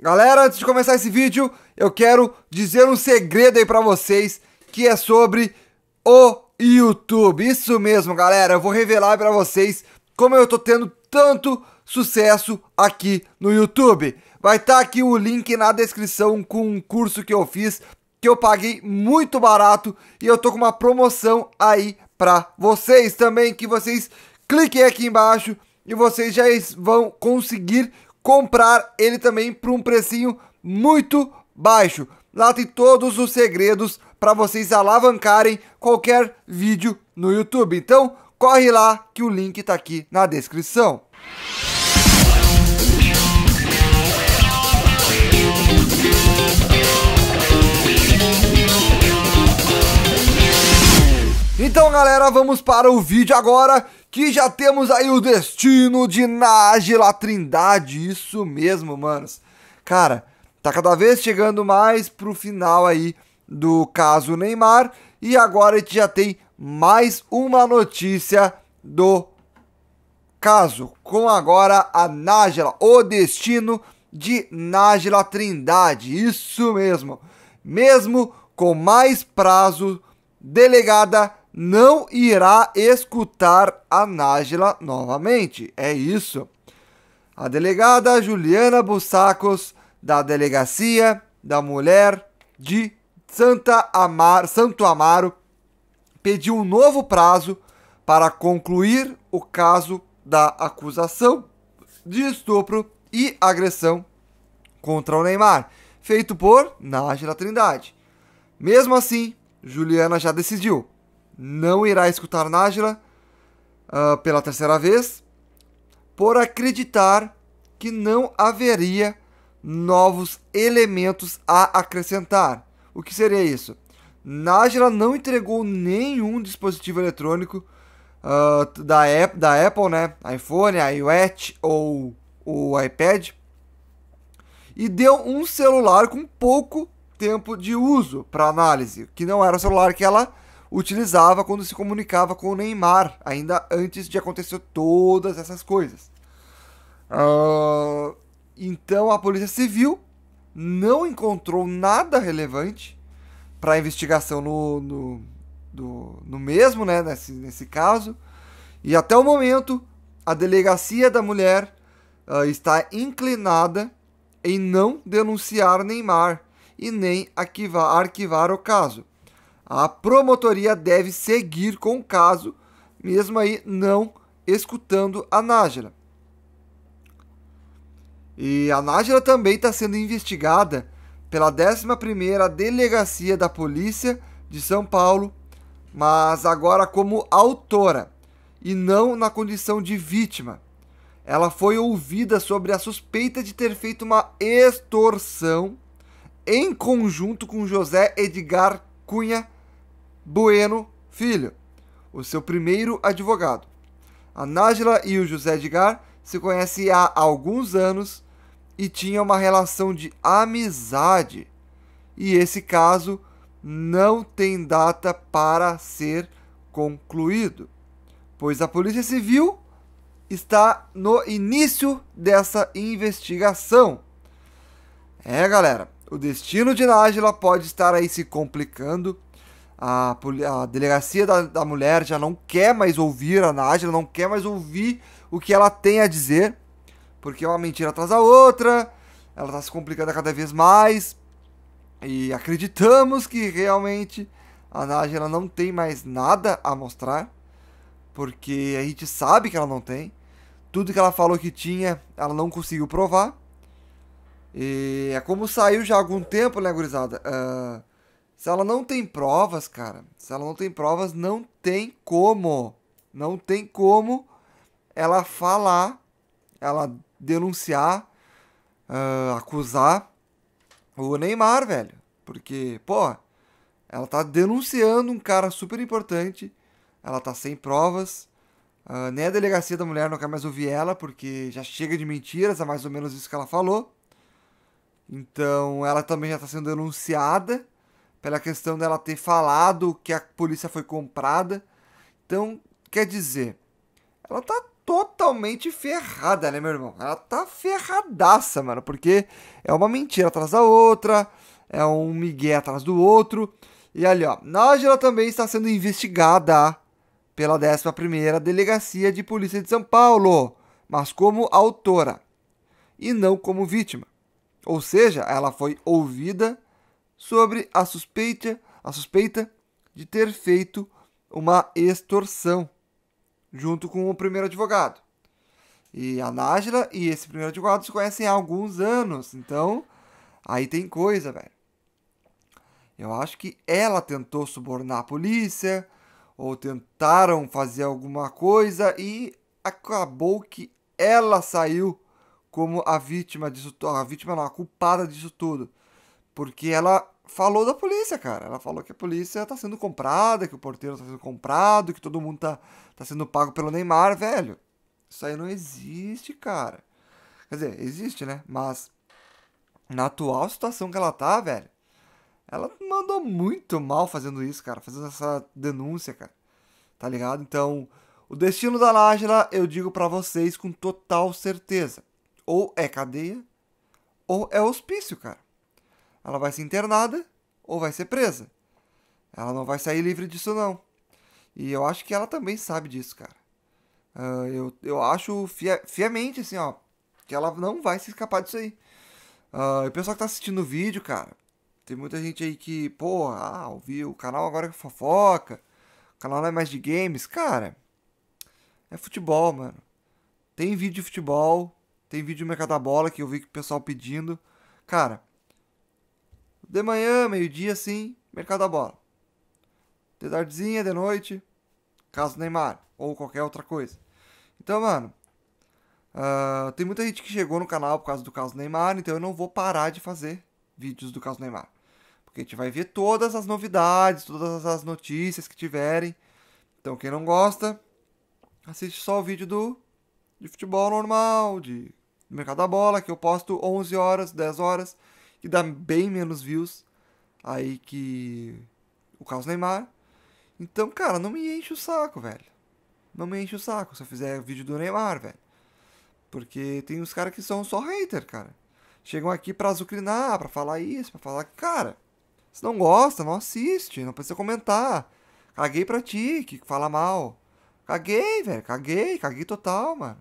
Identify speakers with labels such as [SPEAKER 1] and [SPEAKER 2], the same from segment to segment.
[SPEAKER 1] Galera, antes de começar esse vídeo, eu quero dizer um segredo aí pra vocês, que é sobre o YouTube. Isso mesmo, galera, eu vou revelar pra vocês como eu tô tendo tanto sucesso aqui no YouTube. Vai estar tá aqui o link na descrição com um curso que eu fiz, que eu paguei muito barato e eu tô com uma promoção aí pra vocês também, que vocês cliquem aqui embaixo e vocês já vão conseguir comprar ele também por um precinho muito baixo. Lá tem todos os segredos para vocês alavancarem qualquer vídeo no YouTube. Então, corre lá que o link está aqui na descrição. Então, galera, vamos para o vídeo agora, que já temos aí o destino de Nagila Trindade. Isso mesmo, manos. Cara, tá cada vez chegando mais pro final aí do caso Neymar. E agora a gente já tem mais uma notícia do caso. Com agora a Nagila, o destino de Nagila Trindade. Isso mesmo. Mesmo com mais prazo, delegada não irá escutar a Nájila novamente. É isso. A delegada Juliana Bussacos, da Delegacia da Mulher de Santa Amar, Santo Amaro, pediu um novo prazo para concluir o caso da acusação de estupro e agressão contra o Neymar, feito por Nájila Trindade. Mesmo assim, Juliana já decidiu não irá escutar Nájila uh, pela terceira vez por acreditar que não haveria novos elementos a acrescentar. O que seria isso? Nájila não entregou nenhum dispositivo eletrônico uh, da, Apple, da Apple, né? iPhone, iWatch ou o iPad. E deu um celular com pouco tempo de uso para análise, que não era o celular que ela utilizava quando se comunicava com o Neymar, ainda antes de acontecer todas essas coisas. Uh, então a Polícia Civil não encontrou nada relevante para a investigação no, no, do, no mesmo, né, nesse, nesse caso. E até o momento, a delegacia da mulher uh, está inclinada em não denunciar Neymar e nem arquivar, arquivar o caso, a promotoria deve seguir com o caso, mesmo aí não escutando a Nájera. E a Nájera também está sendo investigada pela 11ª Delegacia da Polícia de São Paulo, mas agora como autora e não na condição de vítima. Ela foi ouvida sobre a suspeita de ter feito uma extorsão em conjunto com José Edgar Cunha Bueno Filho, o seu primeiro advogado. A Nájila e o José Edgar se conhecem há alguns anos e tinham uma relação de amizade. E esse caso não tem data para ser concluído, pois a Polícia Civil está no início dessa investigação. É, galera, o destino de Nájila pode estar aí se complicando a, a delegacia da, da mulher já não quer mais ouvir a Nájila, não quer mais ouvir o que ela tem a dizer, porque é uma mentira atrás da outra, ela está se complicando cada vez mais, e acreditamos que realmente a Nájila não tem mais nada a mostrar, porque a gente sabe que ela não tem. Tudo que ela falou que tinha, ela não conseguiu provar. E é como saiu já há algum tempo, né, gurizada? Uh, se ela não tem provas, cara, se ela não tem provas, não tem como. Não tem como ela falar, ela denunciar, uh, acusar o Neymar, velho. Porque, pô, ela tá denunciando um cara super importante, ela tá sem provas. Uh, nem a delegacia da mulher não quer mais ouvir ela, porque já chega de mentiras, é mais ou menos isso que ela falou. Então ela também já tá sendo denunciada pela questão dela ter falado que a polícia foi comprada. Então, quer dizer, ela tá totalmente ferrada, né, meu irmão? Ela tá ferradaça, mano, porque é uma mentira atrás da outra, é um migué atrás do outro. E ali, ó, Nájila também está sendo investigada pela 11 Delegacia de Polícia de São Paulo, mas como autora e não como vítima. Ou seja, ela foi ouvida sobre a suspeita, a suspeita de ter feito uma extorsão junto com o primeiro advogado. E a Nájila e esse primeiro advogado se conhecem há alguns anos, então aí tem coisa, velho. Eu acho que ela tentou subornar a polícia, ou tentaram fazer alguma coisa e acabou que ela saiu como a vítima disso, a vítima não, a culpada disso tudo. Porque ela falou da polícia, cara. Ela falou que a polícia tá sendo comprada, que o porteiro tá sendo comprado, que todo mundo tá, tá sendo pago pelo Neymar, velho. Isso aí não existe, cara. Quer dizer, existe, né? Mas na atual situação que ela tá, velho, ela mandou muito mal fazendo isso, cara. Fazendo essa denúncia, cara. Tá ligado? Então, o destino da Nájila, eu digo para vocês com total certeza. Ou é cadeia, ou é hospício, cara. Ela vai ser internada ou vai ser presa. Ela não vai sair livre disso, não. E eu acho que ela também sabe disso, cara. Uh, eu, eu acho fia, fiamente, assim, ó, que ela não vai se escapar disso aí. Uh, o pessoal que tá assistindo o vídeo, cara, tem muita gente aí que, pô, ah, ouviu o canal agora é fofoca, o canal não é mais de games. Cara, é futebol, mano. Tem vídeo de futebol, tem vídeo do Mercado da Bola que eu vi que o pessoal pedindo. Cara, de manhã, meio-dia, sim, mercado da bola. De tardezinha, de noite, caso Neymar ou qualquer outra coisa. Então, mano, uh, tem muita gente que chegou no canal por causa do caso Neymar, então eu não vou parar de fazer vídeos do caso Neymar. Porque a gente vai ver todas as novidades, todas as notícias que tiverem. Então, quem não gosta, assiste só o vídeo do de futebol normal, de do mercado da bola, que eu posto 11 horas, 10 horas que dá bem menos views aí que o Carlos Neymar. Então, cara, não me enche o saco, velho. Não me enche o saco se eu fizer vídeo do Neymar, velho. Porque tem uns caras que são só hater, cara. Chegam aqui pra azucrinar, pra falar isso, pra falar que, cara, se não gosta, não assiste, não precisa comentar. Caguei pra ti, que fala mal. Caguei, velho, caguei, caguei total, mano.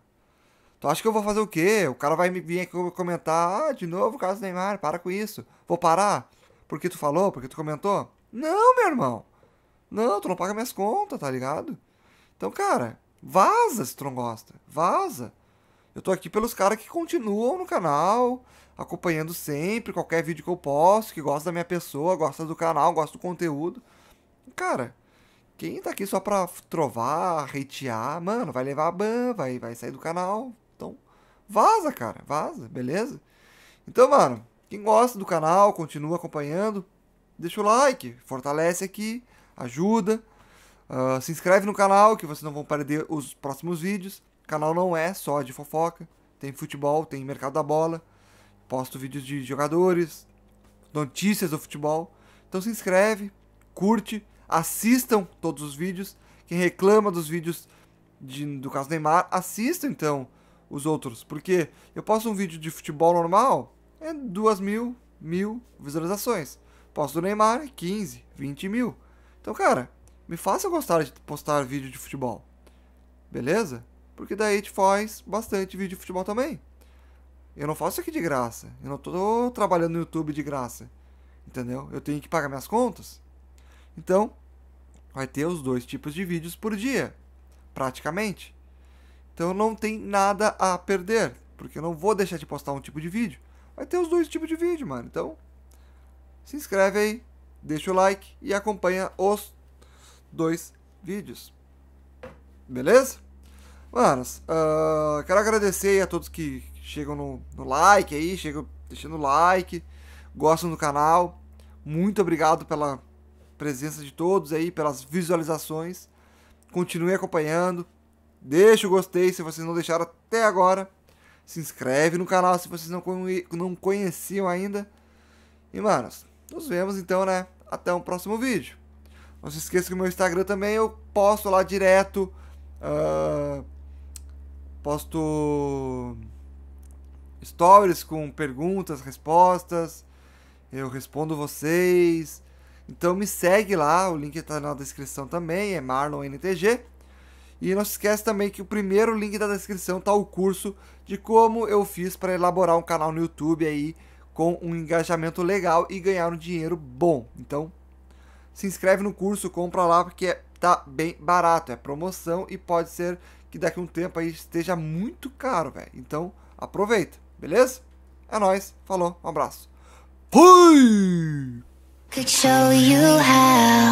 [SPEAKER 1] Tu acha que eu vou fazer o quê? O cara vai me vir aqui comentar, ah, de novo o caso Neymar, para com isso. Vou parar? Porque tu falou? Porque tu comentou? Não, meu irmão. Não, tu não paga minhas contas, tá ligado? Então, cara, vaza se tu não gosta. Vaza. Eu tô aqui pelos caras que continuam no canal, acompanhando sempre qualquer vídeo que eu posto, que gosta da minha pessoa, gosta do canal, gosta do conteúdo. Cara, quem tá aqui só pra trovar, hatear, mano, vai levar a ban, vai, vai sair do canal, então, vaza, cara, vaza, beleza? Então, mano, quem gosta do canal, continua acompanhando, deixa o like, fortalece aqui, ajuda. Uh, se inscreve no canal que vocês não vão perder os próximos vídeos. O canal não é só de fofoca. Tem futebol, tem mercado da bola. Posto vídeos de jogadores, notícias do futebol. Então se inscreve, curte, assistam todos os vídeos. Quem reclama dos vídeos de, do caso Neymar, assista então os outros. Porque eu posto um vídeo de futebol normal, é duas mil, mil visualizações. Posto do Neymar, 15, 20 mil. Então, cara, me faça gostar de postar vídeo de futebol. Beleza? Porque daí te faz bastante vídeo de futebol também. Eu não faço aqui de graça. Eu não tô trabalhando no YouTube de graça. Entendeu? Eu tenho que pagar minhas contas. Então, vai ter os dois tipos de vídeos por dia, praticamente. Então não tem nada a perder, porque eu não vou deixar de postar um tipo de vídeo. Vai ter os dois tipos de vídeo, mano. Então se inscreve aí, deixa o like e acompanha os dois vídeos. Beleza? Manos, uh, quero agradecer a todos que chegam no, no, like aí, chegam deixando like, gostam do canal. Muito obrigado pela presença de todos aí, pelas visualizações. Continue acompanhando. Deixa o gostei se vocês não deixaram até agora. Se inscreve no canal se vocês não, não conheciam ainda. E, manos, nos vemos então, né? Até o próximo vídeo. Não se esqueça que o meu Instagram também eu posto lá direto. Uh, posto stories com perguntas, respostas. Eu respondo vocês. Então me segue lá, o link está na descrição também, é MarlonNTG. E não se esquece também que o primeiro link da descrição está o curso de como eu fiz para elaborar um canal no YouTube aí com um engajamento legal e ganhar um dinheiro bom. Então, se inscreve no curso, compra lá porque é, tá bem barato, é promoção e pode ser que daqui a um tempo aí esteja muito caro, velho. Então, aproveita, beleza? É nós, falou, um abraço. Fui! Could show you how.